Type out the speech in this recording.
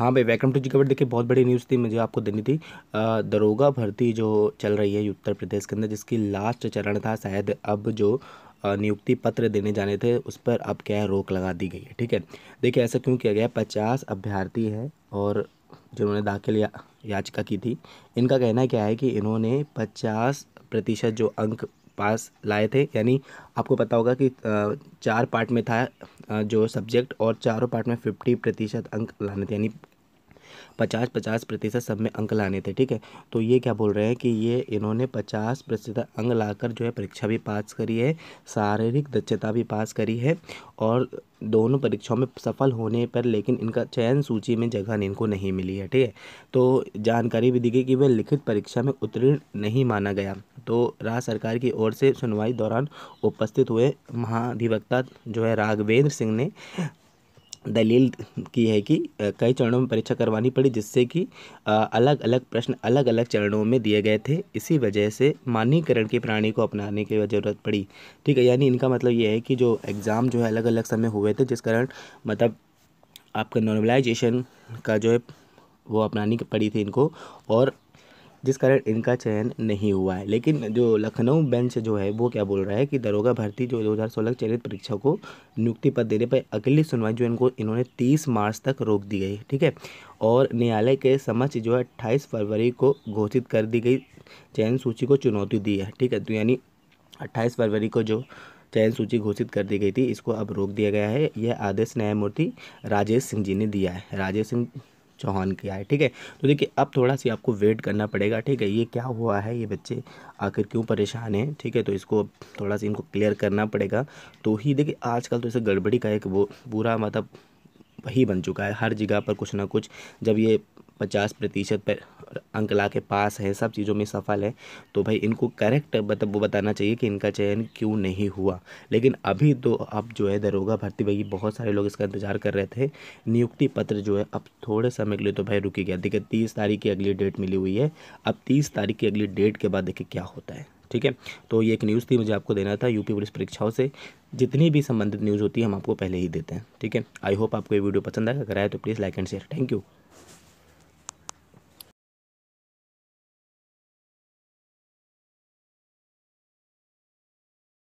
हाँ भाई welcome to जी खबर देखिए बहुत बड़ी न्यूज़ थी मुझे आपको देनी थी दरोगा भर्ती जो चल रही है उत्तर प्रदेश के अंदर जिसकी लास्ट चरण था शायद अब जो नियुक्ति पत्र देने जाने थे उस पर अब क्या है रोक लगा दी गई है ठीक है देखिए ऐसा क्यों किया गया पचास अभ्यर्थी है और जिन्होंने दाखिल या, याचिका की थी इनका कहना क्या है कि इन्होंने पचास प्रतिशत जो अंक पास लाए थे यानी आपको पता होगा कि चार पार्ट में था जो सब्जेक्ट और चारों पार्ट में फिफ्टी प्रतिशत अंक लाने थे यानी पचास पचास प्रतिशत सब में अंक लाने थे ठीक है तो ये क्या बोल रहे हैं कि ये इन्होंने पचास प्रतिशत अंक लाकर जो है परीक्षा भी पास करी है शारीरिक दक्षता भी पास करी है और दोनों परीक्षाओं में सफल होने पर लेकिन इनका चयन सूची में जगह इनको नहीं मिली है ठीक है तो जानकारी भी दी गई कि वह लिखित परीक्षा में उत्तीर्ण नहीं माना गया तो राज्य सरकार की ओर से सुनवाई दौरान उपस्थित हुए महाधिवक्ता जो है राघवेंद्र सिंह ने दलील की है कि कई चरणों में परीक्षा करवानी पड़ी जिससे कि अलग अलग प्रश्न अलग अलग चरणों में दिए गए थे इसी वजह से मानकीकरण की प्रणाली को अपनाने की ज़रूरत पड़ी ठीक है यानी इनका मतलब ये है कि जो एग्ज़ाम जो है अलग अलग समय हुए थे जिस कारण मतलब आपका नॉर्मलाइजेशन का जो है वो अपनानी पड़ी थी इनको और जिस कारण इनका चयन नहीं हुआ है लेकिन जो लखनऊ बेंच जो है वो क्या बोल रहा है कि दरोगा भर्ती जो 2016 चयनित परीक्षा को नियुक्ति पद देने पर अगली सुनवाई जो इनको इन्होंने 30 मार्च तक रोक दी गई ठीक है और न्यायालय के समक्ष जो है अट्ठाईस फरवरी को घोषित कर दी गई चयन सूची को चुनौती दी है ठीक है तो यानी अट्ठाईस फरवरी को जो चयन सूची घोषित कर दी गई थी इसको अब रोक दिया गया है यह आदेश न्यायमूर्ति राजेश सिंह जी ने दिया है राजेश सिंह चौहान किया आए ठीक है तो देखिए अब थोड़ा सी आपको वेट करना पड़ेगा ठीक है ये क्या हुआ है ये बच्चे आखिर क्यों परेशान हैं ठीक है तो इसको थोड़ा सा इनको क्लियर करना पड़ेगा तो ही देखिए आजकल तो इसे गड़बड़ी का एक वो पूरा मतलब ही बन चुका है हर जगह पर कुछ ना कुछ जब ये पचास प्रतिशत पर अंक ला के पास है सब चीज़ों में सफल है तो भाई इनको करेक्ट मतलब वो बताना चाहिए कि इनका चयन क्यों नहीं हुआ लेकिन अभी तो अब जो है दरोगा भर्ती भाई बहुत सारे लोग इसका इंतजार कर रहे थे नियुक्ति पत्र जो है अब थोड़े समय के लिए तो भाई रुकी गया देखिए तीस तारीख की अगली डेट मिली हुई है अब तीस तारीख की अगली डेट के बाद देखिए क्या होता है ठीक है तो ये एक न्यूज़ थी मुझे आपको देना था यूपी पुलिस परीक्षाओं से जितनी भी संबंधित न्यूज़ होती है हम आपको पहले ही देते हैं ठीक है आई होप आपको ये वीडियो पसंद आएगा अगर आए तो please like and share thank you